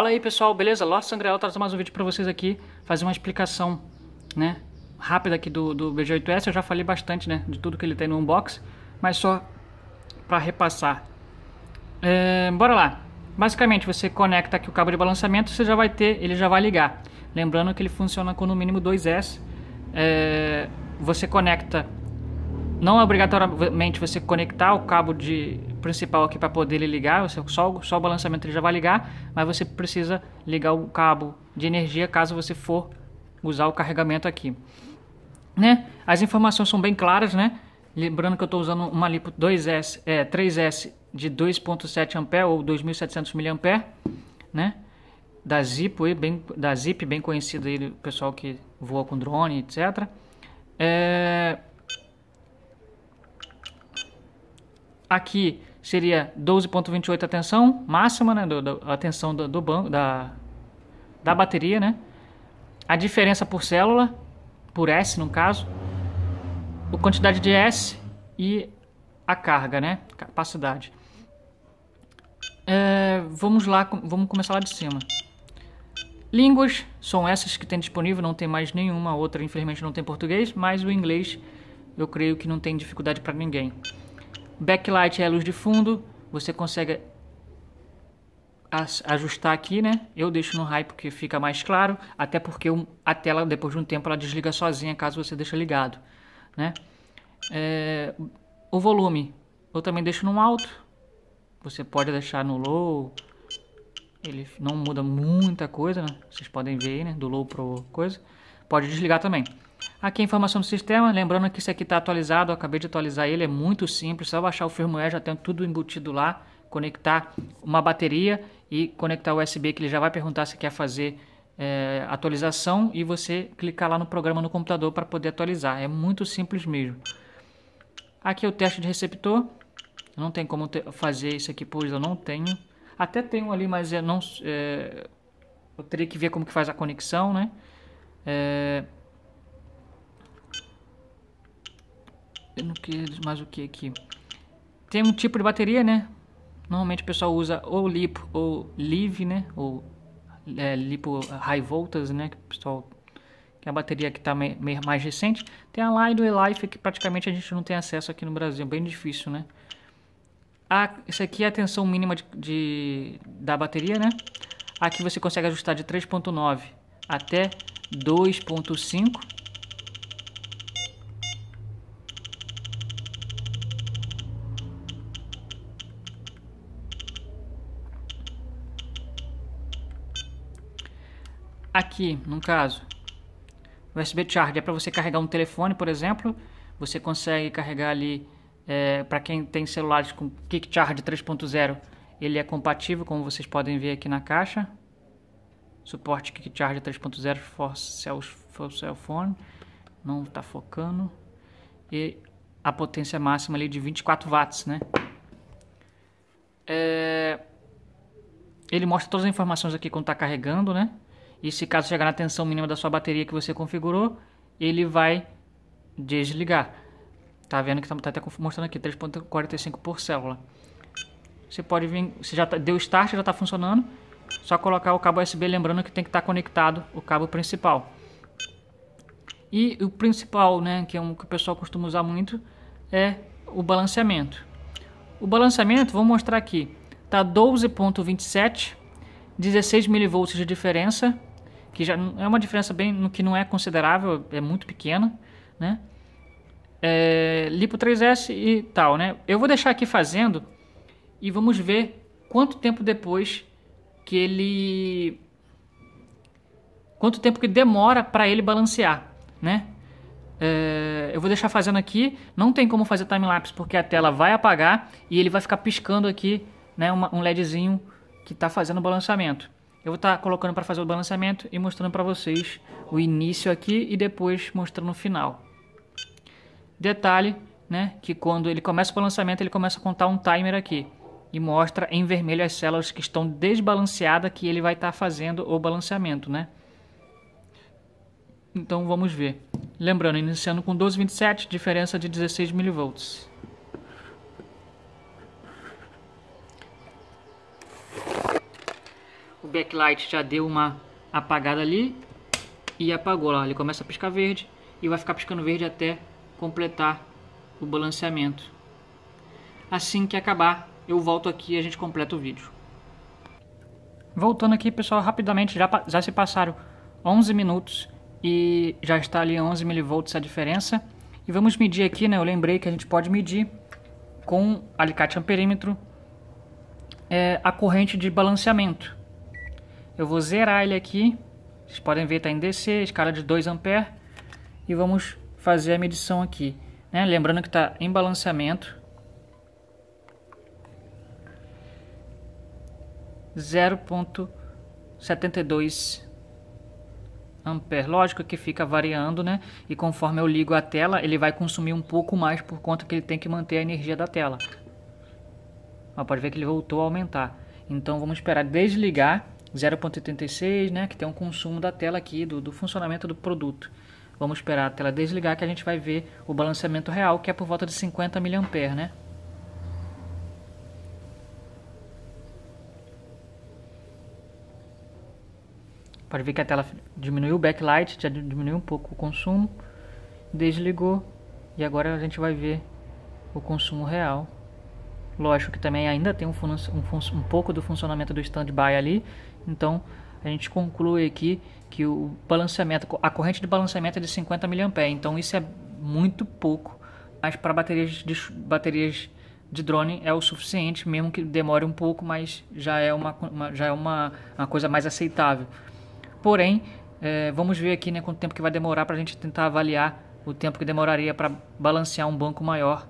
Fala aí pessoal, beleza? Lost Sangreal traz mais um vídeo para vocês aqui, fazer uma explicação, né, rápida aqui do, do BG8S, eu já falei bastante, né, de tudo que ele tem no unbox, mas só para repassar. É, bora lá. Basicamente, você conecta aqui o cabo de balanceamento, você já vai ter, ele já vai ligar. Lembrando que ele funciona com no mínimo 2S. É, você conecta, não é obrigatoriamente você conectar o cabo de, principal aqui para poder ele ligar, você só, só o balanceamento ele já vai ligar, mas você precisa ligar o cabo de energia caso você for usar o carregamento aqui. Né? As informações são bem claras, né? Lembrando que eu estou usando uma lipo 2S, é, 3S de 2.7 a ou 2.700 mA, né? Da Zip, bem, da Zip, bem conhecida aí do pessoal que voa com drone, etc. É... Aqui seria 12.28 a tensão máxima, né, do, do, a tensão do, do banco, da, da bateria, né? A diferença por célula, por S no caso, a quantidade de S e a carga, né? Capacidade. É, vamos lá, vamos começar lá de cima. Línguas são essas que tem disponível, não tem mais nenhuma outra, infelizmente não tem português, mas o inglês eu creio que não tem dificuldade para ninguém. Backlight é a luz de fundo, você consegue ajustar aqui, né? Eu deixo no high porque fica mais claro, até porque a tela depois de um tempo ela desliga sozinha caso você deixe ligado, né? É, o volume eu também deixo no alto, você pode deixar no low, ele não muda muita coisa, né? Vocês podem ver, né? Do low pro coisa, pode desligar também. Aqui a informação do sistema, lembrando que isso aqui está atualizado, acabei de atualizar ele, é muito simples, só baixar o firmware, já tem tudo embutido lá, conectar uma bateria e conectar o USB, que ele já vai perguntar se quer fazer é, atualização e você clicar lá no programa no computador para poder atualizar, é muito simples mesmo. Aqui é o teste de receptor, não tem como ter, fazer isso aqui, pois eu não tenho. Até tenho ali, mas eu não... É, eu teria que ver como que faz a conexão, né? É, no que mais o que aqui. Tem um tipo de bateria, né? Normalmente o pessoal usa ou lipo ou live, né? Ou é, lipo high voltas, né? Que o pessoal que é a bateria que está mais recente. Tem a Lido e Life que praticamente a gente não tem acesso aqui no Brasil, bem difícil, né? A, esse aqui é a tensão mínima de, de da bateria, né? Aqui você consegue ajustar de 3.9 até 2.5 Aqui, no caso, USB Charge é para você carregar um telefone, por exemplo. Você consegue carregar ali, é, para quem tem celulares com Kick Charge 3.0, ele é compatível, como vocês podem ver aqui na caixa. Suporte Kick Charge 3.0 for, cell, for cell phone. Não está focando. E a potência máxima ali de 24 watts, né? É... Ele mostra todas as informações aqui quando está carregando, né? E se caso chegar na tensão mínima da sua bateria que você configurou, ele vai desligar. Tá vendo que está tá até mostrando aqui 3.45 por célula. Você pode vir, você já tá, deu start, já está funcionando. Só colocar o cabo USB, lembrando que tem que estar tá conectado o cabo principal. E o principal, né, que é um que o pessoal costuma usar muito, é o balanceamento. O balanceamento, vou mostrar aqui, tá 12.27, 16 mV de diferença que já é uma diferença bem no que não é considerável, é muito pequena, né? É, lipo 3S e tal, né? Eu vou deixar aqui fazendo e vamos ver quanto tempo depois que ele quanto tempo que demora para ele balancear, né? É, eu vou deixar fazendo aqui, não tem como fazer time lapse porque a tela vai apagar e ele vai ficar piscando aqui, né, uma, um ledzinho que está fazendo o balanceamento. Eu vou estar tá colocando para fazer o balanceamento e mostrando para vocês o início aqui e depois mostrando o final. Detalhe, né, que quando ele começa o balanceamento, ele começa a contar um timer aqui e mostra em vermelho as células que estão desbalanceadas que ele vai estar tá fazendo o balanceamento, né? Então vamos ver. Lembrando, iniciando com 12,27, diferença de 16 mV. backlight já deu uma apagada ali e apagou Ele começa a piscar verde e vai ficar piscando verde até completar o balanceamento. Assim que acabar, eu volto aqui e a gente completa o vídeo. Voltando aqui, pessoal, rapidamente, já, já se passaram 11 minutos e já está ali 11 mV a diferença. E vamos medir aqui, né? Eu lembrei que a gente pode medir com alicate amperímetro é, a corrente de balanceamento. Eu vou zerar ele aqui. Vocês podem ver, está em DC, escala de 2 a E vamos fazer a medição aqui. Né? Lembrando que está em balanceamento. 0.72 ampere. Lógico que fica variando, né? E conforme eu ligo a tela, ele vai consumir um pouco mais por conta que ele tem que manter a energia da tela. Ó, pode ver que ele voltou a aumentar. Então vamos esperar desligar 0.86, né, que tem um consumo da tela aqui, do, do funcionamento do produto. Vamos esperar a tela desligar que a gente vai ver o balanceamento real, que é por volta de 50 mA, né? Pode ver que a tela diminuiu o backlight, já diminuiu um pouco o consumo, desligou e agora a gente vai ver o consumo real. Lógico que também ainda tem um, um, um pouco do funcionamento do stand-by ali, então a gente conclui aqui que o balanceamento, a corrente de balanceamento é de 50 mA, então isso é muito pouco, mas para baterias de, baterias de drone é o suficiente, mesmo que demore um pouco, mas já é uma, uma já é uma, uma coisa mais aceitável. Porém, é, vamos ver aqui né, quanto tempo que vai demorar para a gente tentar avaliar o tempo que demoraria para balancear um banco maior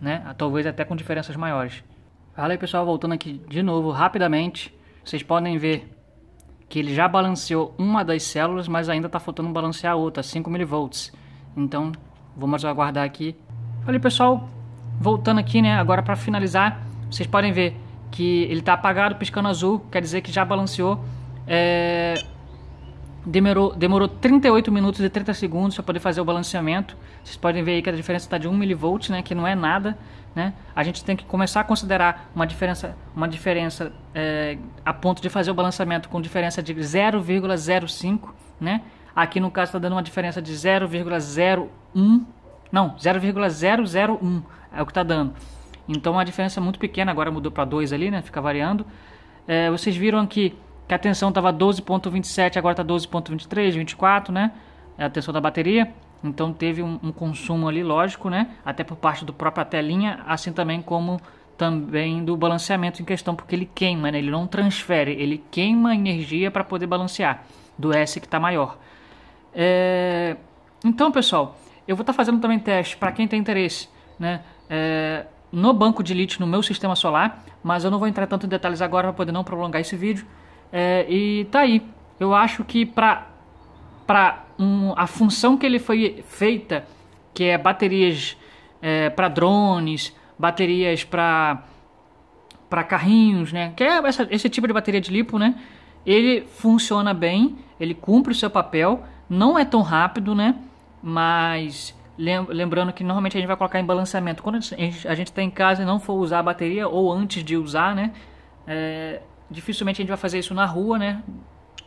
né? Talvez até com diferenças maiores. Fala aí pessoal, voltando aqui de novo rapidamente, vocês podem ver que ele já balanceou uma das células, mas ainda está faltando balancear a outra, 5 mV. Então, vamos aguardar aqui. aí pessoal, voltando aqui, né, agora para finalizar, vocês podem ver que ele está apagado, piscando azul, quer dizer que já balanceou é, Demorou, demorou 38 minutos e 30 segundos para poder fazer o balanceamento. Vocês podem ver aí que a diferença está de 1 mV, né, que não é nada. Né? A gente tem que começar a considerar uma diferença, uma diferença é, a ponto de fazer o balanceamento com diferença de 0,05. Né? Aqui no caso está dando uma diferença de 0,01. Não, 0,001 é o que está dando. Então a diferença é muito pequena, agora mudou para 2 ali, né? fica variando. É, vocês viram que que a tensão estava 12.27, agora está 12.23, 24, né? É a tensão da bateria. Então teve um, um, consumo ali, lógico, né? Até por parte do próprio telinha, assim também como também do balanceamento em questão, porque ele queima, né? Ele não transfere, ele queima energia para poder balancear do S que está maior. É... Então, pessoal, eu vou estar tá fazendo também teste para quem tem interesse, né? É... No banco de lítio, no meu sistema solar, mas eu não vou entrar tanto em detalhes agora para poder não prolongar esse vídeo. É, e tá aí. Eu acho que para para um, a função que ele foi feita, que é baterias é, para drones, baterias para para carrinhos, né? Que é essa, esse tipo de bateria de lipo, né? Ele funciona bem, ele cumpre o seu papel, não é tão rápido, né? Mas lembrando que normalmente a gente vai colocar em balanceamento. Quando a gente, está em casa e não for usar a bateria ou antes de usar, né? É, dificilmente a gente vai fazer isso na rua, né?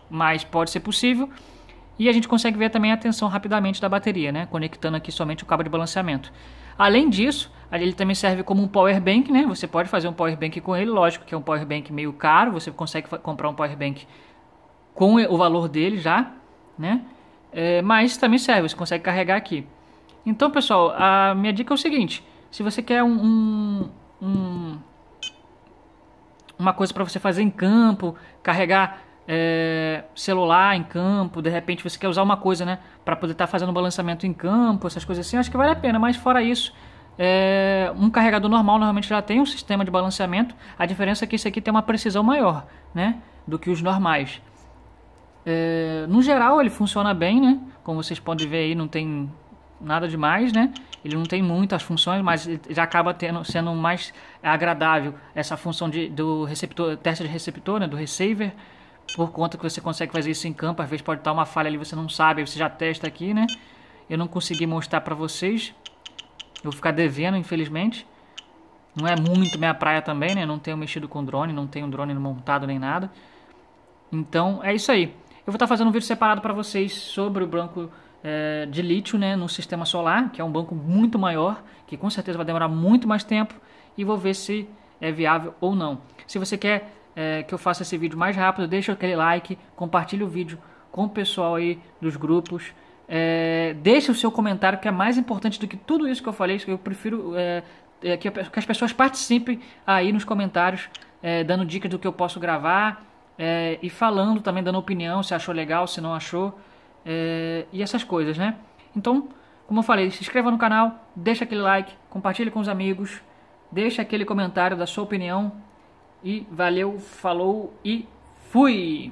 Mas pode ser possível. E a gente consegue ver também a tensão rapidamente da bateria, né? Conectando aqui somente o cabo de balanceamento. Além disso, ele também serve como um power bank, né? Você pode fazer um power bank com ele, lógico que é um power bank meio caro, você consegue comprar um power bank com o valor dele já, né? É, mas também serve, você consegue carregar aqui. Então, pessoal, a minha dica é o seguinte: se você quer um, um, um uma coisa para você fazer em campo, carregar é, celular em campo, de repente você quer usar uma coisa, né, para poder estar tá fazendo balançamento em campo, essas coisas assim, acho que vale a pena. Mas fora isso, é, um carregador normal normalmente já tem um sistema de balanceamento. A diferença é que esse aqui tem uma precisão maior, né, do que os normais. É, no geral ele funciona bem, né? Como vocês podem ver aí, não tem nada demais, né? Ele não tem muitas funções, mas já acaba tendo, sendo mais agradável essa função de, do receptor, teste de receptor, né? do receiver, por conta que você consegue fazer isso em campo, às vezes pode estar uma falha ali, você não sabe, aí você já testa aqui, né? Eu não consegui mostrar para vocês, eu vou ficar devendo, infelizmente. Não é muito minha praia também, né? Não tenho mexido com drone, não tenho drone montado nem nada. Então, é isso aí. Eu vou estar fazendo um vídeo separado para vocês sobre o branco eh, de lítio né, no sistema solar, que é um banco muito maior, que com certeza vai demorar muito mais tempo, e vou ver se é viável ou não. Se você quer é, que eu faça esse vídeo mais rápido, deixa aquele like, compartilhe o vídeo com o pessoal aí dos grupos, é, eh, deixe o seu comentário que é mais importante do que tudo isso que eu falei, eu prefiro é, que, que, as pessoas participem aí nos comentários, dando dicas do que eu posso gravar e falando também, dando opinião, se achou legal, se não achou é, e essas coisas, né? Então, como eu falei, se inscreva no canal, deixa aquele like, compartilhe com os amigos, deixa aquele comentário da sua opinião e valeu, falou e fui!